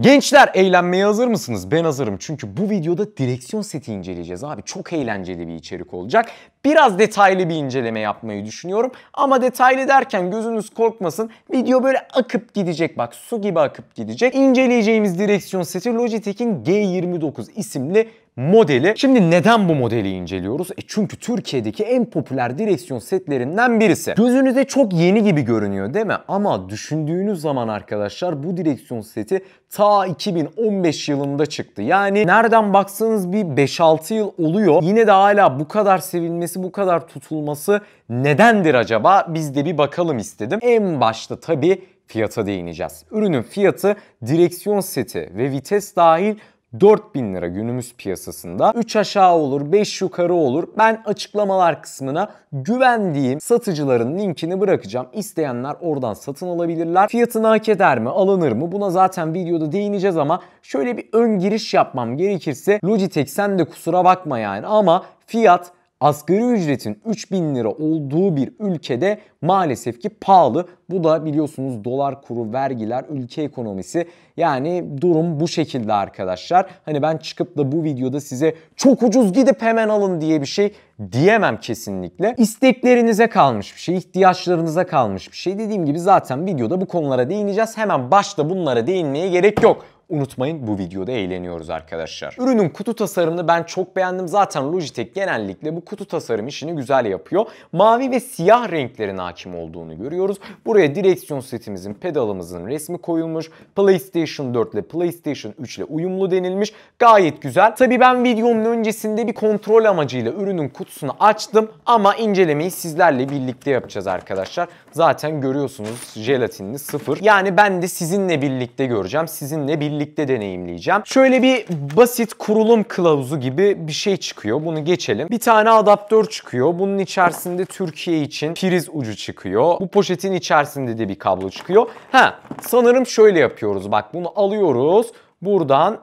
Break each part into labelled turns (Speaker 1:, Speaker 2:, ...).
Speaker 1: Gençler eğlenmeye hazır mısınız? Ben hazırım çünkü bu videoda direksiyon seti inceleyeceğiz abi. Çok eğlenceli bir içerik olacak. Biraz detaylı bir inceleme yapmayı düşünüyorum. Ama detaylı derken gözünüz korkmasın. Video böyle akıp gidecek bak su gibi akıp gidecek. İnceleyeceğimiz direksiyon seti Logitech'in G29 isimli modeli. Şimdi neden bu modeli inceliyoruz? E çünkü Türkiye'deki en popüler direksiyon setlerinden birisi. Gözünüze çok yeni gibi görünüyor değil mi? Ama düşündüğünüz zaman arkadaşlar bu direksiyon seti ta 2015 yılında çıktı. Yani nereden baksanız bir 5-6 yıl oluyor. Yine de hala bu kadar sevilmesi, bu kadar tutulması nedendir acaba? Biz de bir bakalım istedim. En başta tabii fiyata değineceğiz. Ürünün fiyatı direksiyon seti ve vites dahil 4000 lira günümüz piyasasında. 3 aşağı olur, 5 yukarı olur. Ben açıklamalar kısmına güvendiğim satıcıların linkini bırakacağım. İsteyenler oradan satın alabilirler. Fiyatını hak eder mi, alınır mı? Buna zaten videoda değineceğiz ama şöyle bir ön giriş yapmam gerekirse Logitech sen de kusura bakma yani ama fiyat asgari ücretin 3000 lira olduğu bir ülkede maalesef ki pahalı. Bu da biliyorsunuz dolar kuru, vergiler, ülke ekonomisi. Yani durum bu şekilde arkadaşlar. Hani ben çıkıp da bu videoda size çok ucuz gidip hemen alın diye bir şey diyemem kesinlikle. İsteklerinize kalmış bir şey, ihtiyaçlarınıza kalmış bir şey. Dediğim gibi zaten videoda bu konulara değineceğiz. Hemen başta bunlara değinmeye gerek yok. Unutmayın bu videoda eğleniyoruz arkadaşlar. Ürünün kutu tasarımını ben çok beğendim. Zaten Logitech genellikle bu kutu tasarım işini güzel yapıyor. Mavi ve siyah renklerin hakim olduğunu görüyoruz. Buraya direksiyon setimizin, pedalımızın resmi koyulmuş. PlayStation 4 ile PlayStation 3 ile uyumlu denilmiş. Gayet güzel. Tabii ben videonun öncesinde bir kontrol amacıyla ürünün kutusunu açtım ama incelemeyi sizlerle birlikte yapacağız arkadaşlar. Zaten görüyorsunuz jelatinli sıfır. Yani ben de sizinle birlikte göreceğim. Sizinle birlikte birlikte deneyimleyeceğim. Şöyle bir basit kurulum kılavuzu gibi bir şey çıkıyor. Bunu geçelim. Bir tane adaptör çıkıyor. Bunun içerisinde Türkiye için priz ucu çıkıyor. Bu poşetin içerisinde de bir kablo çıkıyor. Ha sanırım şöyle yapıyoruz. Bak bunu alıyoruz. Buradan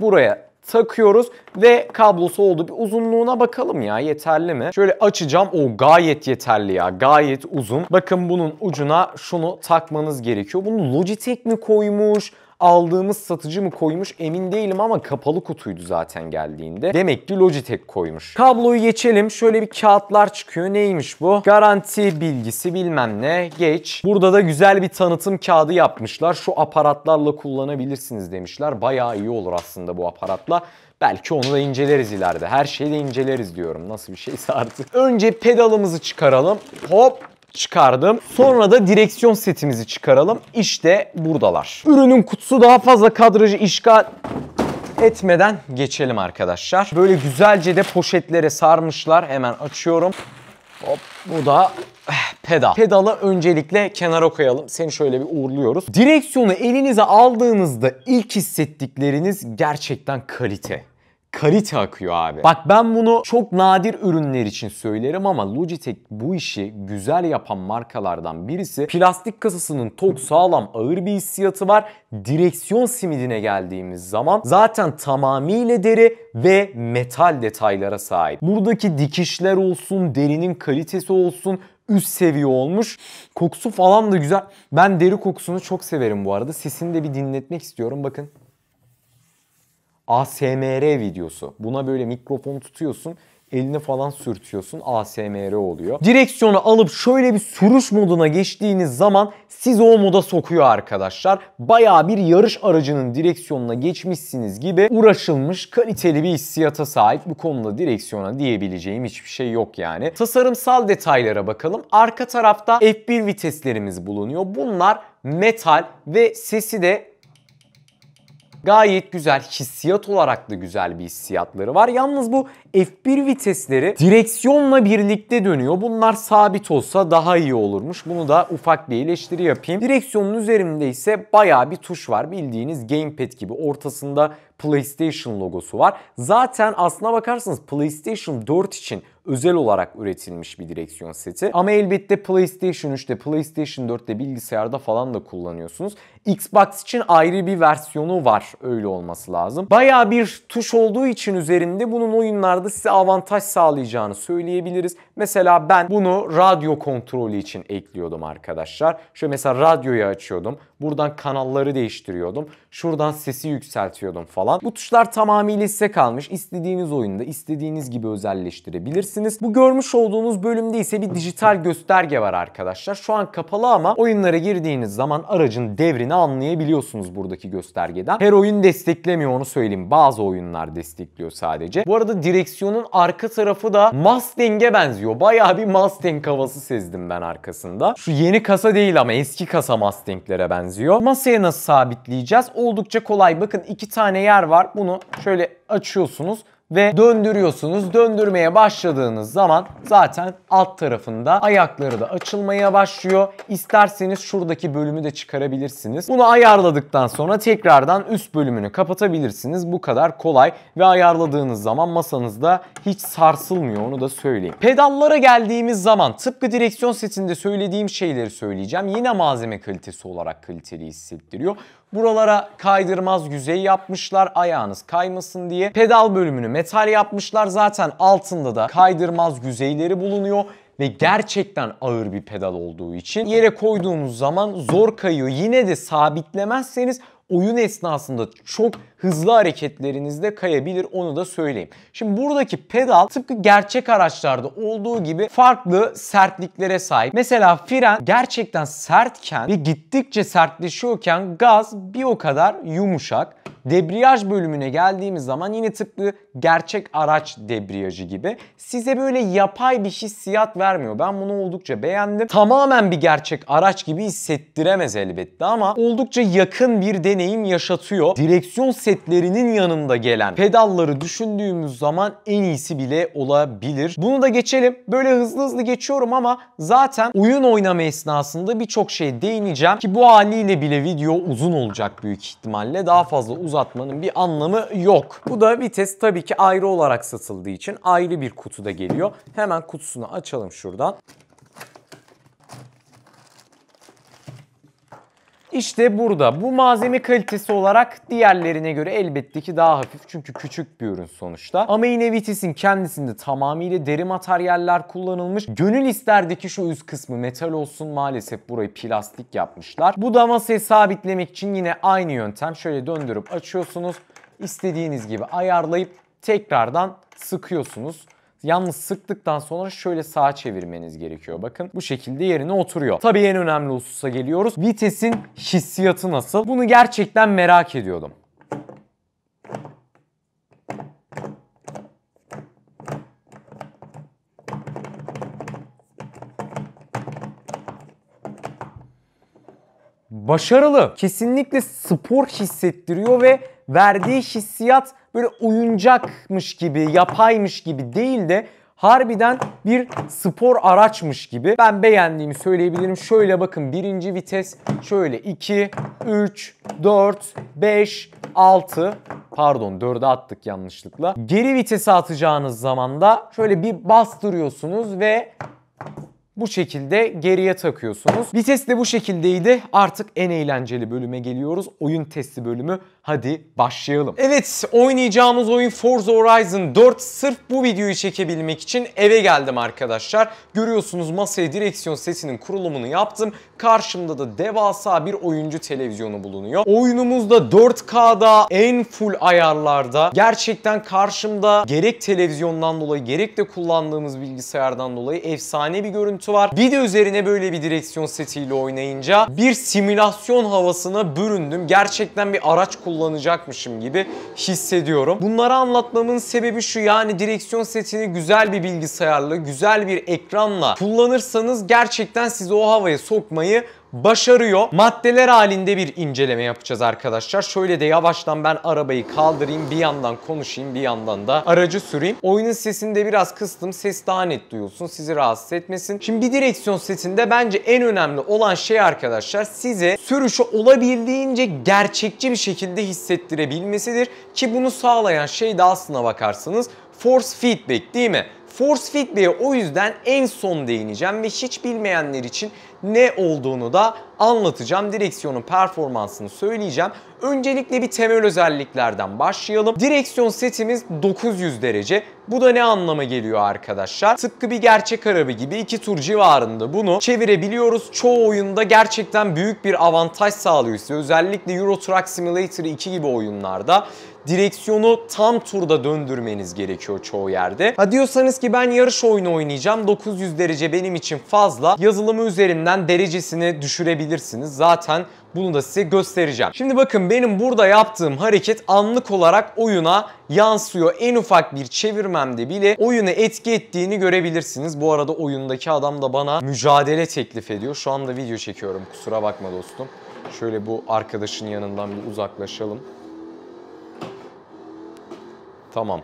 Speaker 1: buraya takıyoruz ve kablosu oldu. Bir uzunluğuna bakalım ya yeterli mi? Şöyle açacağım. O gayet yeterli ya. Gayet uzun. Bakın bunun ucuna şunu takmanız gerekiyor. Bunu Logitech mi koymuş? aldığımız satıcı mı koymuş emin değilim ama kapalı kutuydu zaten geldiğinde. Demek ki Logitech koymuş. Kabloyu geçelim. Şöyle bir kağıtlar çıkıyor. Neymiş bu? Garanti bilgisi bilmem ne. Geç. Burada da güzel bir tanıtım kağıdı yapmışlar. Şu aparatlarla kullanabilirsiniz demişler. Bayağı iyi olur aslında bu aparatla. Belki onu da inceleriz ileride. Her şeyi de inceleriz diyorum. Nasıl bir şeyse artık. Önce pedalımızı çıkaralım. Hop çıkardım. Sonra da direksiyon setimizi çıkaralım. İşte buradalar. Ürünün kutusu daha fazla kadrajı işgal etmeden geçelim arkadaşlar. Böyle güzelce de poşetlere sarmışlar. Hemen açıyorum. Hop bu da eh, pedal. Pedalı öncelikle kenara koyalım. Seni şöyle bir uğurluyoruz. Direksiyonu elinize aldığınızda ilk hissettikleriniz gerçekten kalite. Karite akıyor abi. Bak ben bunu çok nadir ürünler için söylerim ama Logitech bu işi güzel yapan markalardan birisi. Plastik kasasının tok sağlam ağır bir hissiyatı var. Direksiyon simidine geldiğimiz zaman zaten tamamıyla deri ve metal detaylara sahip. Buradaki dikişler olsun, derinin kalitesi olsun üst seviye olmuş. Kokusu falan da güzel. Ben deri kokusunu çok severim bu arada. Sesini de bir dinletmek istiyorum. Bakın. ASMR videosu. Buna böyle mikrofon tutuyorsun elini falan sürtüyorsun ASMR oluyor. Direksiyonu alıp şöyle bir sürüş moduna geçtiğiniz zaman siz o moda sokuyor arkadaşlar. Baya bir yarış aracının direksiyonuna geçmişsiniz gibi uğraşılmış kaliteli bir hissiyata sahip bu konuda direksiyona diyebileceğim hiçbir şey yok yani. Tasarımsal detaylara bakalım. Arka tarafta F1 viteslerimiz bulunuyor. Bunlar metal ve sesi de Gayet güzel, hissiyat olarak da güzel bir hissiyatları var. Yalnız bu F1 vitesleri direksiyonla birlikte dönüyor. Bunlar sabit olsa daha iyi olurmuş. Bunu da ufak bir eleştiri yapayım. Direksiyonun üzerinde ise bayağı bir tuş var. Bildiğiniz gamepad gibi ortasında PlayStation logosu var. Zaten aslına bakarsanız PlayStation 4 için özel olarak üretilmiş bir direksiyon seti. Ama elbette PlayStation 3'te, PlayStation 4'te bilgisayarda falan da kullanıyorsunuz. Xbox için ayrı bir versiyonu var öyle olması lazım. Baya bir tuş olduğu için üzerinde bunun oyunlarda size avantaj sağlayacağını söyleyebiliriz. Mesela ben bunu radyo kontrolü için ekliyordum arkadaşlar. Şöyle mesela radyoyu açıyordum. Buradan kanalları değiştiriyordum. Şuradan sesi yükseltiyordum falan. Bu tuşlar tamamıyla size kalmış. İstediğiniz oyunda istediğiniz gibi özelleştirebilirsiniz. Bu görmüş olduğunuz bölümde ise bir dijital gösterge var arkadaşlar. Şu an kapalı ama oyunlara girdiğiniz zaman aracın devrini anlayabiliyorsunuz buradaki göstergeden. Her oyun desteklemiyor onu söyleyeyim. Bazı oyunlar destekliyor sadece. Bu arada direksiyonun arka tarafı da Mustang'e benziyor. Bayağı bir Mustang havası sezdim ben arkasında. Şu yeni kasa değil ama eski kasa Mustang'lere benziyor. Masaya nasıl sabitleyeceğiz? Oldukça kolay. Bakın iki tane yer var. Bunu şöyle açıyorsunuz ve döndürüyorsunuz. Döndürmeye başladığınız zaman zaten alt tarafında ayakları da açılmaya başlıyor. İsterseniz şuradaki bölümü de çıkarabilirsiniz. Bunu ayarladıktan sonra tekrardan üst bölümünü kapatabilirsiniz. Bu kadar kolay ve ayarladığınız zaman masanızda hiç sarsılmıyor onu da söyleyeyim. Pedallara geldiğimiz zaman tıpkı direksiyon setinde söylediğim şeyleri söyleyeceğim. Yine malzeme kalitesi olarak kaliteli hissettiriyor. Buralara kaydırmaz yüzey yapmışlar ayağınız kaymasın diye. Pedal bölümünü metal yapmışlar. Zaten altında da kaydırmaz yüzeyleri bulunuyor ve gerçekten ağır bir pedal olduğu için yere koyduğunuz zaman zor kayıyor. Yine de sabitlemezseniz oyun esnasında çok hızlı hareketlerinizde kayabilir onu da söyleyeyim. Şimdi buradaki pedal tıpkı gerçek araçlarda olduğu gibi farklı sertliklere sahip. Mesela fren gerçekten sertken ve gittikçe sertleşiyorken gaz bir o kadar yumuşak. Debriyaj bölümüne geldiğimiz zaman yine tıpkı gerçek araç debriyajı gibi. Size böyle yapay bir hissiyat vermiyor. Ben bunu oldukça beğendim. Tamamen bir gerçek araç gibi hissettiremez elbette ama oldukça yakın bir deneyim yaşatıyor. Direksiyon setlerinin yanında gelen pedalları düşündüğümüz zaman en iyisi bile olabilir. Bunu da geçelim. Böyle hızlı hızlı geçiyorum ama zaten oyun oynama esnasında birçok şeye değineceğim ki bu haliyle bile video uzun olacak büyük ihtimalle. Daha fazla uzatmanın bir anlamı yok. Bu da vites tabii ki ayrı olarak satıldığı için ayrı bir kutuda geliyor. Hemen kutusunu açalım şuradan. İşte burada bu malzeme kalitesi olarak diğerlerine göre elbette ki daha hafif çünkü küçük bir ürün sonuçta. Ama yine Vitis'in kendisinde tamamıyla deri materyaller kullanılmış. Gönül isterdi ki şu üst kısmı metal olsun maalesef burayı plastik yapmışlar. Bu damasayı sabitlemek için yine aynı yöntem. Şöyle döndürüp açıyorsunuz. İstediğiniz gibi ayarlayıp tekrardan sıkıyorsunuz. Yalnız sıktıktan sonra şöyle sağa çevirmeniz gerekiyor. Bakın bu şekilde yerine oturuyor. Tabii en önemli hususa geliyoruz. Vitesin hissiyatı nasıl? Bunu gerçekten merak ediyordum. Başarılı. Kesinlikle spor hissettiriyor ve verdiği hissiyat böyle oyuncakmış gibi, yapaymış gibi değil de harbiden bir spor araçmış gibi. Ben beğendiğimi söyleyebilirim. Şöyle bakın birinci vites şöyle 2, 3, 4, 5, 6 pardon 4'e attık yanlışlıkla. Geri vitese atacağınız zaman da şöyle bir bastırıyorsunuz ve bu şekilde geriye takıyorsunuz. Vites de bu şekildeydi. Artık en eğlenceli bölüme geliyoruz. Oyun testi bölümü. Hadi başlayalım. Evet oynayacağımız oyun Forza Horizon 4. Sırf bu videoyu çekebilmek için eve geldim arkadaşlar. Görüyorsunuz masaya direksiyon sesinin kurulumunu yaptım. Karşımda da devasa bir oyuncu televizyonu bulunuyor. Oyunumuzda 4K'da en full ayarlarda gerçekten karşımda gerek televizyondan dolayı gerek de kullandığımız bilgisayardan dolayı efsane bir görüntü görüntüsü var. Bir de üzerine böyle bir direksiyon setiyle oynayınca bir simülasyon havasına büründüm. Gerçekten bir araç kullanacakmışım gibi hissediyorum. Bunları anlatmamın sebebi şu yani direksiyon setini güzel bir bilgisayarla, güzel bir ekranla kullanırsanız gerçekten sizi o havaya sokmayı başarıyor. Maddeler halinde bir inceleme yapacağız arkadaşlar. Şöyle de yavaştan ben arabayı kaldırayım. Bir yandan konuşayım bir yandan da aracı süreyim. Oyunun sesini de biraz kıstım. Ses daha net duyulsun. Sizi rahatsız etmesin. Şimdi bir direksiyon setinde bence en önemli olan şey arkadaşlar size sürüşü olabildiğince gerçekçi bir şekilde hissettirebilmesidir. Ki bunu sağlayan şey de aslına bakarsanız force feedback değil mi? Force feedback'e o yüzden en son değineceğim ve hiç bilmeyenler için ne olduğunu da anlatacağım. Direksiyonun performansını söyleyeceğim. Öncelikle bir temel özelliklerden başlayalım. Direksiyon setimiz 900 derece. Bu da ne anlama geliyor arkadaşlar? Tıpkı bir gerçek arabı gibi 2 tur civarında bunu çevirebiliyoruz. Çoğu oyunda gerçekten büyük bir avantaj sağlıyor size. Özellikle Euro Truck Simulator 2 gibi oyunlarda direksiyonu tam turda döndürmeniz gerekiyor çoğu yerde. Ha diyorsanız ki ben yarış oyunu oynayacağım 900 derece benim için fazla yazılımı üzerinden derecesini düşürebilirsiniz. Zaten bunu da size göstereceğim. Şimdi bakın benim burada yaptığım hareket anlık olarak oyuna yansıyor. En ufak bir çevirmemde bile oyunu etki ettiğini görebilirsiniz. Bu arada oyundaki adam da bana mücadele teklif ediyor. Şu anda video çekiyorum kusura bakma dostum. Şöyle bu arkadaşın yanından bir uzaklaşalım. Tamam.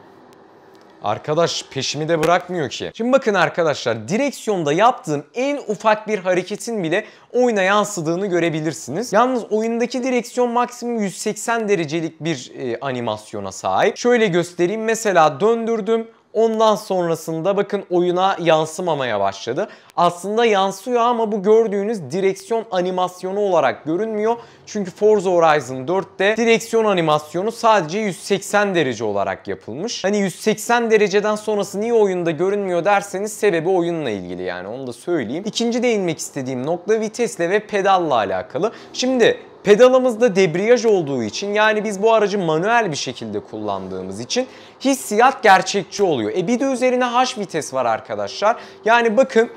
Speaker 1: Arkadaş peşimi de bırakmıyor ki. Şimdi bakın arkadaşlar direksiyonda yaptığım en ufak bir hareketin bile oyuna yansıdığını görebilirsiniz. Yalnız oyundaki direksiyon maksimum 180 derecelik bir e, animasyona sahip. Şöyle göstereyim mesela döndürdüm Ondan sonrasında bakın oyuna yansımamaya başladı. Aslında yansıyor ama bu gördüğünüz direksiyon animasyonu olarak görünmüyor. Çünkü Forza Horizon 4'te direksiyon animasyonu sadece 180 derece olarak yapılmış. Hani 180 dereceden sonrası niye oyunda görünmüyor derseniz sebebi oyunla ilgili yani onu da söyleyeyim. İkinci değinmek istediğim nokta vitesle ve pedalla alakalı. Şimdi Pedalımızda debriyaj olduğu için yani biz bu aracı manuel bir şekilde kullandığımız için hissiyat gerçekçi oluyor. E bir de üzerine H vites var arkadaşlar. Yani bakın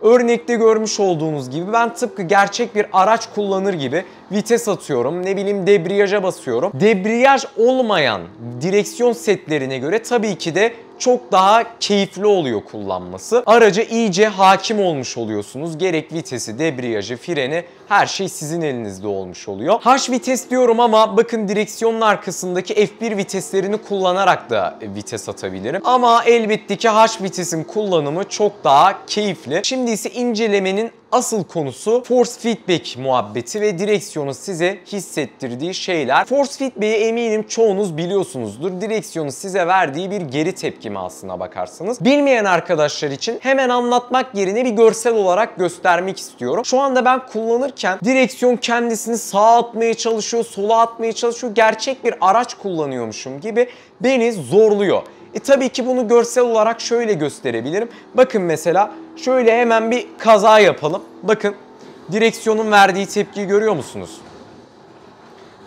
Speaker 1: Örnekte görmüş olduğunuz gibi ben tıpkı gerçek bir araç kullanır gibi vites atıyorum, ne bileyim debriyaja basıyorum. Debriyaj olmayan direksiyon setlerine göre tabii ki de çok daha keyifli oluyor kullanması. Araca iyice hakim olmuş oluyorsunuz. Gerek vitesi, debriyajı, freni her şey sizin elinizde olmuş oluyor. H vites diyorum ama bakın direksiyonun arkasındaki F1 viteslerini kullanarak da vites atabilirim. Ama elbette ki H vitesin kullanımı çok daha keyifli. Şimdi ise incelemenin asıl konusu force feedback muhabbeti ve direksiyonu size hissettirdiği şeyler. Force feedback'i eminim çoğunuz biliyorsunuzdur. Direksiyonu size verdiği bir geri tepkimi aslına bakarsanız. Bilmeyen arkadaşlar için hemen anlatmak yerine bir görsel olarak göstermek istiyorum. Şu anda ben kullanırken direksiyon kendisini sağa atmaya çalışıyor, sola atmaya çalışıyor. Gerçek bir araç kullanıyormuşum gibi beni zorluyor. E tabii ki bunu görsel olarak şöyle gösterebilirim. Bakın mesela şöyle hemen bir kaza yapalım. Bakın direksiyonun verdiği tepkiyi görüyor musunuz?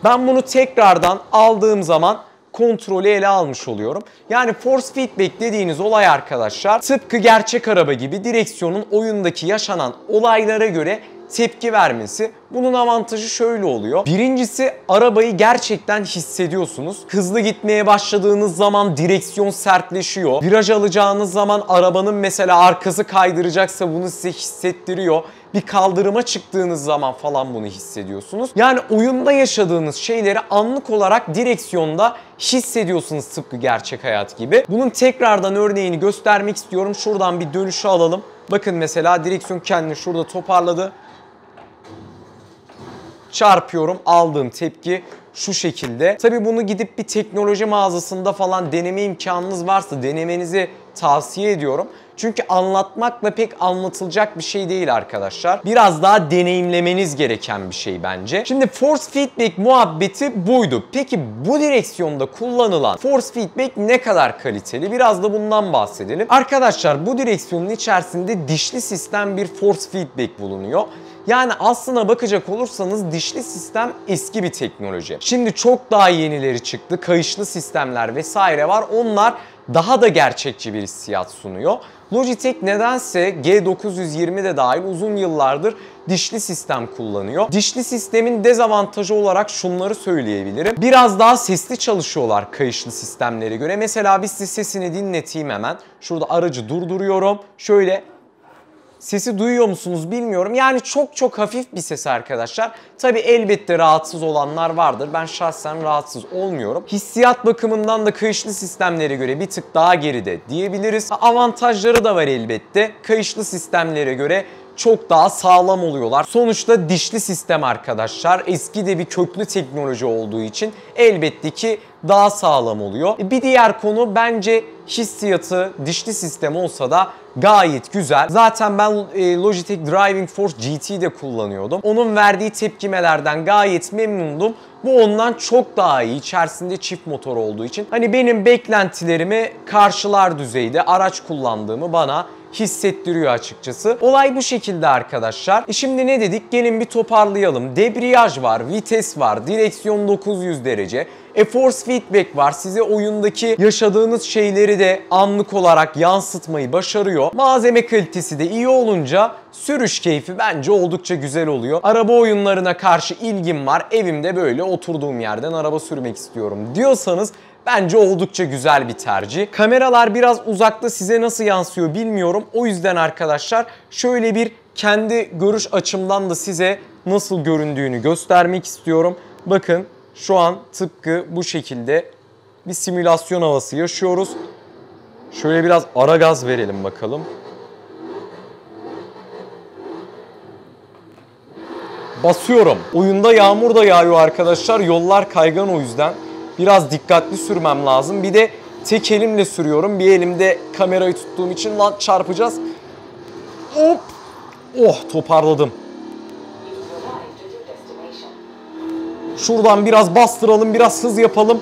Speaker 1: Ben bunu tekrardan aldığım zaman kontrolü ele almış oluyorum. Yani force feedback dediğiniz olay arkadaşlar tıpkı gerçek araba gibi direksiyonun oyundaki yaşanan olaylara göre tepki vermesi. Bunun avantajı şöyle oluyor. Birincisi arabayı gerçekten hissediyorsunuz. Hızlı gitmeye başladığınız zaman direksiyon sertleşiyor. Viraj alacağınız zaman arabanın mesela arkası kaydıracaksa bunu size hissettiriyor bir kaldırıma çıktığınız zaman falan bunu hissediyorsunuz. Yani oyunda yaşadığınız şeyleri anlık olarak direksiyonda hissediyorsunuz tıpkı gerçek hayat gibi. Bunun tekrardan örneğini göstermek istiyorum. Şuradan bir dönüşü alalım. Bakın mesela direksiyon kendini şurada toparladı çarpıyorum. Aldığım tepki şu şekilde. Tabi bunu gidip bir teknoloji mağazasında falan deneme imkanınız varsa denemenizi tavsiye ediyorum. Çünkü anlatmakla pek anlatılacak bir şey değil arkadaşlar. Biraz daha deneyimlemeniz gereken bir şey bence. Şimdi force feedback muhabbeti buydu. Peki bu direksiyonda kullanılan force feedback ne kadar kaliteli? Biraz da bundan bahsedelim. Arkadaşlar bu direksiyonun içerisinde dişli sistem bir force feedback bulunuyor. Yani aslına bakacak olursanız dişli sistem eski bir teknoloji. Şimdi çok daha yenileri çıktı. Kayışlı sistemler vesaire var. Onlar daha da gerçekçi bir hissiyat sunuyor. Logitech nedense G920 de dahil uzun yıllardır dişli sistem kullanıyor. Dişli sistemin dezavantajı olarak şunları söyleyebilirim. Biraz daha sesli çalışıyorlar kayışlı sistemlere göre. Mesela biz sesini dinleteyim hemen. Şurada aracı durduruyorum. Şöyle Sesi duyuyor musunuz bilmiyorum. Yani çok çok hafif bir ses arkadaşlar. Tabi elbette rahatsız olanlar vardır. Ben şahsen rahatsız olmuyorum. Hissiyat bakımından da kayışlı sistemlere göre bir tık daha geride diyebiliriz. Avantajları da var elbette. Kayışlı sistemlere göre çok daha sağlam oluyorlar. Sonuçta dişli sistem arkadaşlar. Eski de bir köklü teknoloji olduğu için elbette ki daha sağlam oluyor. E, bir diğer konu bence hissiyatı dişli sistem olsa da gayet güzel. Zaten ben e, Logitech Driving Force GT'de kullanıyordum. Onun verdiği tepkimelerden gayet memnundum. Bu ondan çok daha iyi. İçerisinde çift motor olduğu için. Hani benim beklentilerimi karşılar düzeyde araç kullandığımı bana hissettiriyor açıkçası. Olay bu şekilde arkadaşlar. E şimdi ne dedik? Gelin bir toparlayalım. Debriyaj var, vites var, direksiyon 900 derece. E force feedback var. Size oyundaki yaşadığınız şeyleri de anlık olarak yansıtmayı başarıyor. Malzeme kalitesi de iyi olunca sürüş keyfi bence oldukça güzel oluyor. Araba oyunlarına karşı ilgim var. Evimde böyle oturduğum yerden araba sürmek istiyorum diyorsanız Bence oldukça güzel bir tercih. Kameralar biraz uzakta size nasıl yansıyor bilmiyorum. O yüzden arkadaşlar şöyle bir kendi görüş açımdan da size nasıl göründüğünü göstermek istiyorum. Bakın şu an tıpkı bu şekilde bir simülasyon havası yaşıyoruz. Şöyle biraz ara gaz verelim bakalım. Basıyorum. Oyunda yağmur da yağıyor arkadaşlar. Yollar kaygan o yüzden biraz dikkatli sürmem lazım. Bir de tek elimle sürüyorum. Bir elimde kamerayı tuttuğum için lan çarpacağız. Hop! Oh toparladım. Şuradan biraz bastıralım, biraz hız yapalım.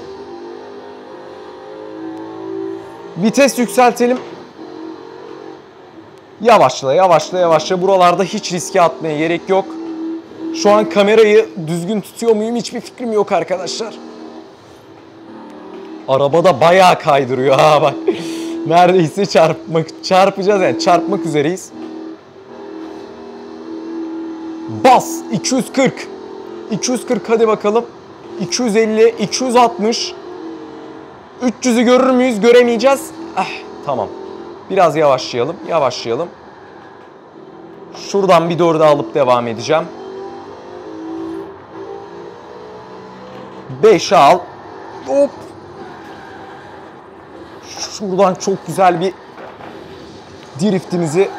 Speaker 1: Vites yükseltelim. Yavaşla, yavaşla, yavaşla. Buralarda hiç riske atmaya gerek yok. Şu an kamerayı düzgün tutuyor muyum hiçbir fikrim yok arkadaşlar. Arabada bayağı kaydırıyor ha bak. Neredeyse çarpmak, çarpacağız yani çarpmak üzereyiz. Bas 240. 240 hadi bakalım. 250, 260. 300'ü görür müyüz? Göremeyeceğiz. Ah tamam. Biraz yavaşlayalım. Yavaşlayalım. Şuradan bir doğru da alıp devam edeceğim. 5'e al. Hop şuradan çok güzel bir driftimizi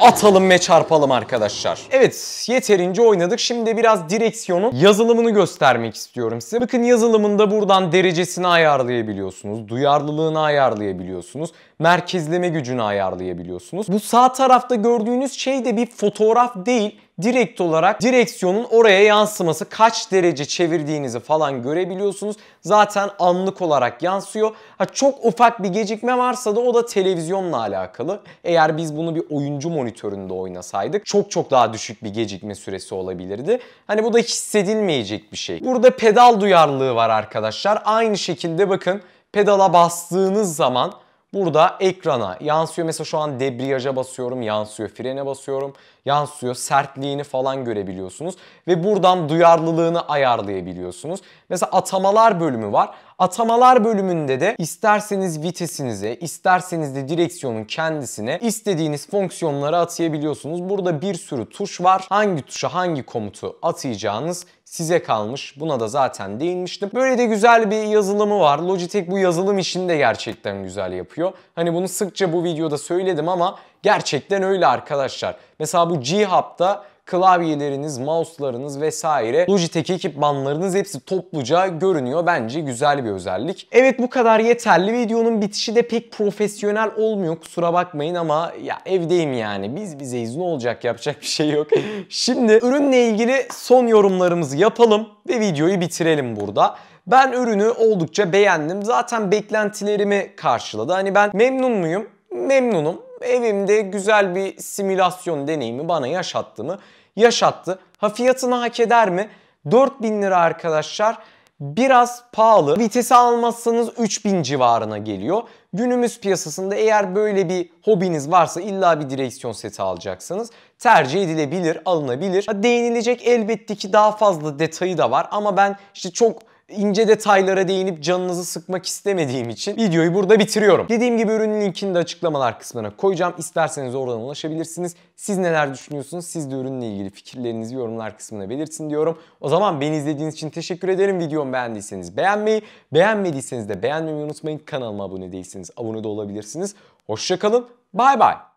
Speaker 1: atalım ve çarpalım arkadaşlar. Evet yeterince oynadık. Şimdi biraz direksiyonun yazılımını göstermek istiyorum size. Bakın yazılımında buradan derecesini ayarlayabiliyorsunuz. Duyarlılığını ayarlayabiliyorsunuz. Merkezleme gücünü ayarlayabiliyorsunuz. Bu sağ tarafta gördüğünüz şey de bir fotoğraf değil direkt olarak direksiyonun oraya yansıması kaç derece çevirdiğinizi falan görebiliyorsunuz. Zaten anlık olarak yansıyor. Ha, çok ufak bir gecikme varsa da o da televizyonla alakalı. Eğer biz bunu bir oyuncu monitöründe oynasaydık çok çok daha düşük bir gecikme süresi olabilirdi. Hani bu da hissedilmeyecek bir şey. Burada pedal duyarlılığı var arkadaşlar. Aynı şekilde bakın pedala bastığınız zaman burada ekrana yansıyor. Mesela şu an debriyaja basıyorum, yansıyor. Frene basıyorum, yansıyor. Sertliğini falan görebiliyorsunuz ve buradan duyarlılığını ayarlayabiliyorsunuz. Mesela atamalar bölümü var. Atamalar bölümünde de isterseniz vitesinize, isterseniz de direksiyonun kendisine istediğiniz fonksiyonları atayabiliyorsunuz. Burada bir sürü tuş var. Hangi tuşa hangi komutu atayacağınız size kalmış. Buna da zaten değinmiştim. Böyle de güzel bir yazılımı var. Logitech bu yazılım işini de gerçekten güzel yapıyor. Hani bunu sıkça bu videoda söyledim ama Gerçekten öyle arkadaşlar. Mesela bu G-Hub'da klavyeleriniz, mouse'larınız vesaire Logitech ekipmanlarınız hepsi topluca görünüyor. Bence güzel bir özellik. Evet bu kadar yeterli. Videonun bitişi de pek profesyonel olmuyor kusura bakmayın ama ya evdeyim yani. Biz bizeyiz ne olacak yapacak bir şey yok. Şimdi ürünle ilgili son yorumlarımızı yapalım ve videoyu bitirelim burada. Ben ürünü oldukça beğendim. Zaten beklentilerimi karşıladı. Hani ben memnun muyum? Memnunum evimde güzel bir simülasyon deneyimi bana yaşattı mı? Yaşattı. Ha fiyatını hak eder mi? 4000 lira arkadaşlar biraz pahalı. Vitesi almazsanız 3000 civarına geliyor. Günümüz piyasasında eğer böyle bir hobiniz varsa illa bir direksiyon seti alacaksınız. Tercih edilebilir, alınabilir. Değinilecek elbette ki daha fazla detayı da var ama ben işte çok ince detaylara değinip canınızı sıkmak istemediğim için videoyu burada bitiriyorum. Dediğim gibi ürünün linkini de açıklamalar kısmına koyacağım. İsterseniz oradan ulaşabilirsiniz. Siz neler düşünüyorsunuz? Siz de ürünle ilgili fikirlerinizi yorumlar kısmına belirtin diyorum. O zaman beni izlediğiniz için teşekkür ederim. Videomu beğendiyseniz beğenmeyi, beğenmediyseniz de beğenmeyi unutmayın. Kanalıma abone değilseniz abone de olabilirsiniz. Hoşçakalın. Bay bay.